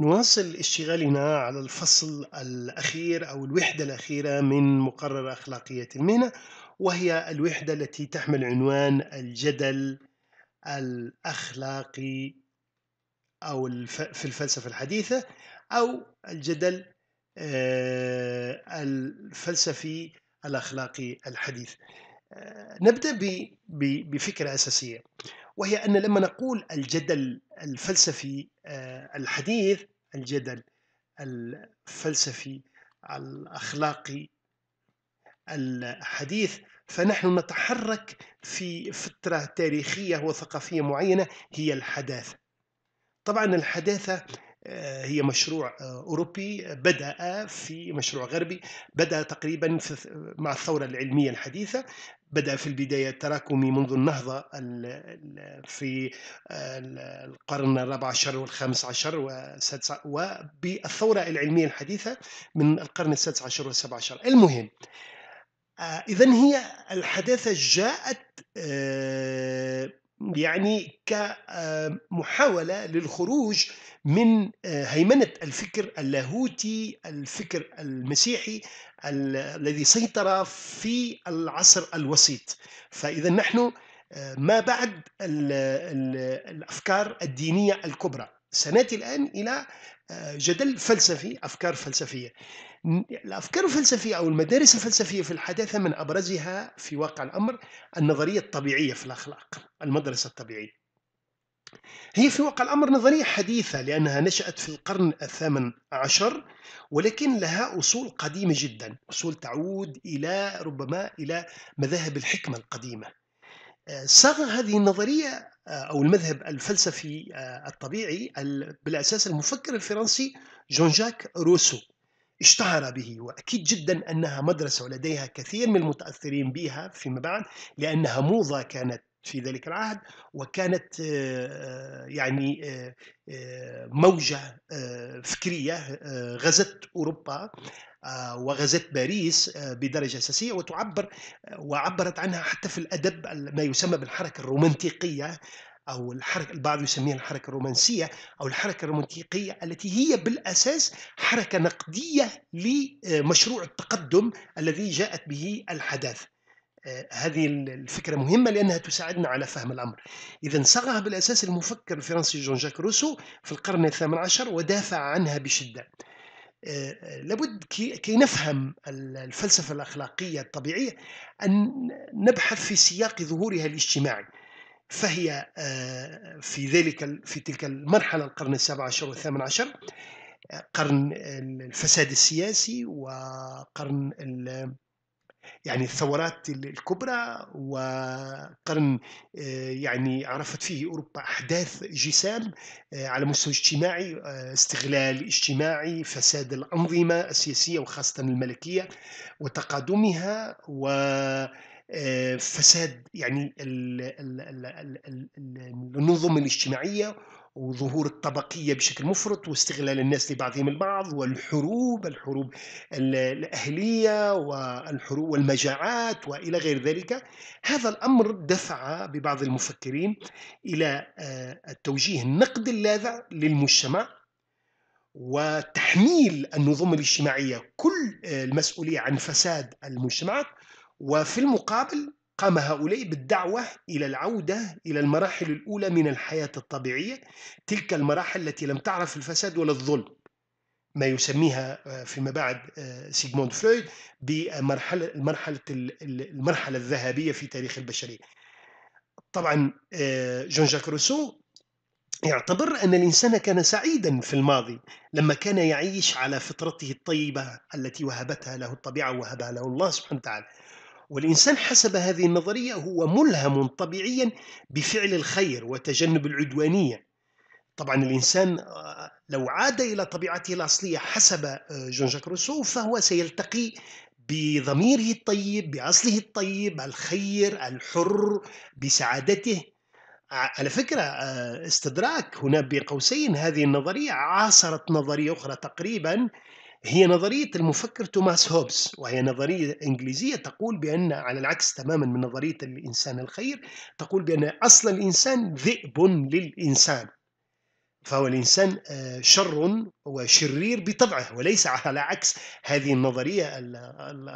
نواصل اشتغالنا على الفصل الأخير أو الوحدة الأخيرة من مقرر أخلاقية المهنة وهي الوحدة التي تحمل عنوان الجدل الأخلاقي أو في الفلسفة الحديثة أو الجدل آه، الفلسفي الأخلاقي الحديث آه، نبدأ بفكرة أساسية وهي أن لما نقول الجدل الفلسفي آه، الحديث الجدل الفلسفي الأخلاقي الحديث فنحن نتحرك في فترة تاريخية وثقافية معينة هي الحداثة طبعا الحداثة آه، هي مشروع آه، أوروبي بدأ في مشروع غربي بدأ تقريبا مع الثورة العلمية الحديثة بدأ في البداية التراكمي منذ النهضة في آه، القرن الرابع عشر والخامس عشر والسادس وبالثورة العلمية الحديثة من القرن السادس عشر والسابع عشر المهم آه، إذا هي الحداثة جاءت آه، يعني كمحاولة آه، للخروج من آه، هيمنة الفكر اللاهوتي الفكر المسيحي الذي سيطر في العصر الوسيط فإذا نحن آه، ما بعد الأفكار الدينية الكبرى سناتي الآن إلى آه، جدل فلسفي أفكار فلسفية الأفكار الفلسفية أو المدارس الفلسفية في الحداثة من أبرزها في واقع الأمر النظرية الطبيعية في الأخلاق المدرسة الطبيعية هي في واقع الأمر نظرية حديثة لأنها نشأت في القرن الثامن عشر ولكن لها أصول قديمة جدا أصول تعود إلى ربما إلى مذاهب الحكمة القديمة صاغ هذه النظرية آه، أو المذهب الفلسفي آه، الطبيعي بالأساس المفكر الفرنسي جون جاك روسو اشتهر به وأكيد جدا أنها مدرسة ولديها كثير من المتأثرين بها فيما بعد لأنها موضة كانت في ذلك العهد وكانت آه، يعني موجة فكرية غزت أوروبا آه، وغزت باريس آه، بدرجة أساسية وتعبر آه، وعبرت عنها حتى في الأدب ما يسمى بالحركة الرومانتيقية أو الحركة البعض يسميها الحركة الرومانسية أو الحركة الرومانتيقية التي هي بالأساس حركة نقدية لمشروع التقدم الذي جاءت به الحداثة هذه الفكرة مهمة لأنها تساعدنا على فهم الأمر إذا صاغها بالأساس المفكر الفرنسي جون جاك روسو في القرن الثامن عشر ودافع عنها بشدة آه، لابد كي نفهم الفلسفة الأخلاقية الطبيعية أن نبحث في سياق ظهورها الاجتماعي فهي آه، في ذلك في تلك المرحلة القرن السابع عشر والثامن عشر آه، قرن الفساد السياسي وقرن يعني الثورات الكبرى وقرن آه، يعني عرفت فيه اوروبا احداث جسام آه، على مستوى اجتماعي آه، استغلال اجتماعي فساد الانظمه السياسيه وخاصه الملكيه وتقادمها و آه، فساد يعني النظم الاجتماعية وظهور الطبقية بشكل مفرط واستغلال الناس لبعضهم البعض والحروب الحروب الأهلية والحروب والمجاعات وإلى غير ذلك هذا الأمر دفع ببعض المفكرين إلى آه، التوجيه النقد اللاذع للمجتمع وتحميل النظم الاجتماعية كل آه، المسؤولية عن فساد المجتمعات وفي المقابل قام هؤلاء بالدعوة إلى العودة إلى المراحل الأولى من الحياة الطبيعية تلك المراحل التي لم تعرف الفساد ولا الظلم ما يسميها آه، فيما بعد آه، سيغموند فرويد بمرحلة المرحلة المرحلة الذهبية في تاريخ البشرية طبعا آه، جون جاك روسو يعتبر أن الإنسان كان سعيدا في الماضي لما كان يعيش على فطرته الطيبة التي وهبتها له الطبيعة وهبها له الله سبحانه وتعالى والإنسان حسب هذه النظرية هو ملهم طبيعيا بفعل الخير وتجنب العدوانية طبعا الإنسان آه، لو عاد إلى طبيعته الأصلية حسب آه، جون جاك روسو فهو سيلتقي بضميره الطيب بأصله الطيب الخير الحر بسعادته على فكرة آه، استدراك هنا بين قوسين هذه النظرية عاصرت نظرية أخرى تقريبا هي نظرية المفكر توماس هوبز وهي نظرية إنجليزية تقول بأن على العكس تماما من نظرية الإنسان الخير تقول بأن أصل الإنسان ذئب للإنسان فهو الإنسان آه، شر وشرير بطبعه وليس على عكس هذه النظرية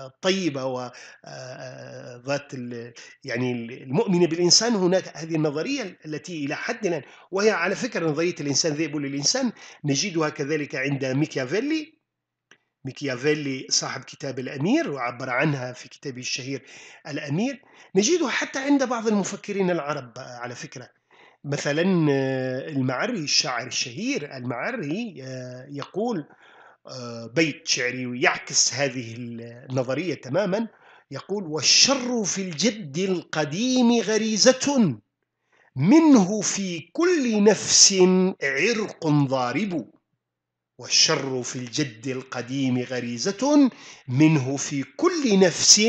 الطيبة وذات آه، آه، يعني المؤمنة بالإنسان هناك هذه النظرية التي إلى حد الآن وهي على فكرة نظرية الإنسان ذئب للإنسان نجدها كذلك عند ميكافيلي ميكيافيلي صاحب كتاب الأمير وعبر عنها في كتابه الشهير الأمير نجده حتى عند بعض المفكرين العرب على فكرة مثلا آه، المعري الشاعر الشهير المعري آه، يقول آه، بيت شعري يعكس هذه النظرية تماما يقول والشر في الجد القديم غريزة منه في كل نفس عرق ضارب والشر في الجد القديم غريزة منه في كل نفس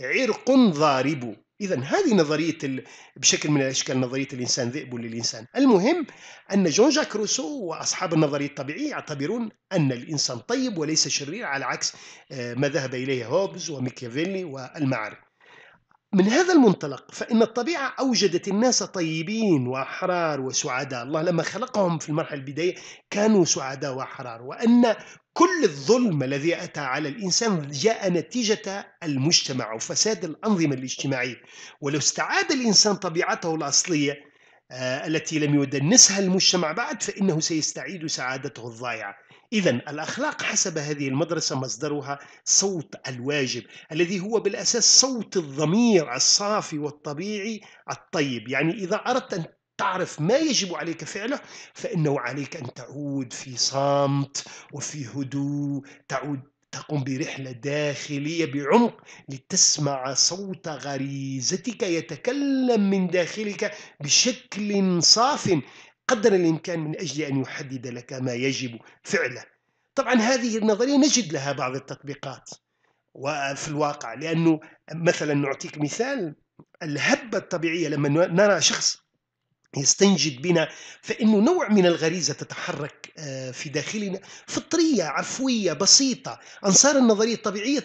عرق ضارب إذا هذه نظرية ال... بشكل من الأشكال نظرية الإنسان ذئب للإنسان المهم أن جون جاك روسو وأصحاب النظرية الطبيعية يعتبرون أن الإنسان طيب وليس شرير على عكس آه، ما ذهب إليه هوبز وميكيافيلي والمعارف من هذا المنطلق فإن الطبيعة أوجدت الناس طيبين وأحرار وسعداء الله لما خلقهم في المرحلة البداية كانوا سعداء وأحرار وأن كل الظلم الذي أتى على الإنسان جاء نتيجة المجتمع وفساد الأنظمة الاجتماعية ولو استعاد الإنسان طبيعته الأصلية آه، التي لم يدنسها المجتمع بعد فإنه سيستعيد سعادته الضائعة إذا الأخلاق حسب هذه المدرسة مصدرها صوت الواجب الذي هو بالأساس صوت الضمير الصافي والطبيعي الطيب يعني إذا أردت أن تعرف ما يجب عليك فعله فإنه عليك أن تعود في صامت وفي هدوء تعود تقوم برحلة داخلية بعمق لتسمع صوت غريزتك يتكلم من داخلك بشكل صاف قدر الإمكان من أجل أن يحدد لك ما يجب فعله طبعا هذه النظرية نجد لها بعض التطبيقات وفي الواقع لأنه مثلا نعطيك مثال الهبة الطبيعية لما نرى شخص يستنجد بنا فإنه نوع من الغريزة تتحرك آه، في داخلنا فطرية عفوية بسيطة أنصار النظرية الطبيعية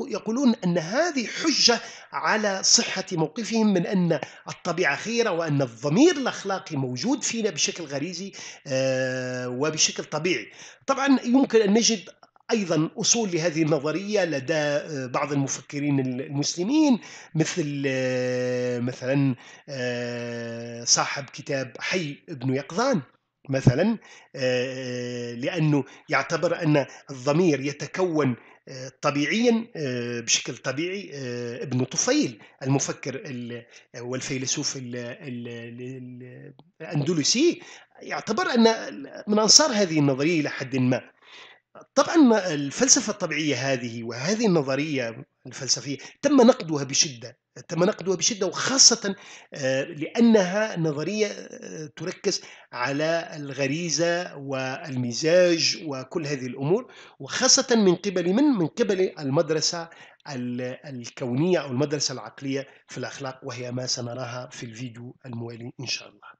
يقولون أن هذه حجة على صحة موقفهم من أن الطبيعة خيرة وأن الضمير الأخلاقي موجود فينا بشكل غريزي آه، وبشكل طبيعي طبعا يمكن أن نجد ايضا اصول لهذه النظريه لدى آه، بعض المفكرين المسلمين مثل آه، مثلا آه، صاحب كتاب حي ابن يقظان مثلا لانه يعتبر ان الضمير يتكون طبيعيا بشكل طبيعي ابن طفيل المفكر والفيلسوف الاندلسي يعتبر ان من انصار هذه النظريه الى حد ما طبعا الفلسفة الطبيعية هذه وهذه النظرية الفلسفية تم نقدها بشدة تم نقدها بشدة وخاصة آه، لأنها نظرية آه، تركز على الغريزة والمزاج وكل هذه الأمور وخاصة من قبل من؟ من قبل المدرسة الكونية أو المدرسة العقلية في الأخلاق وهي ما سنراها في الفيديو الموالي إن شاء الله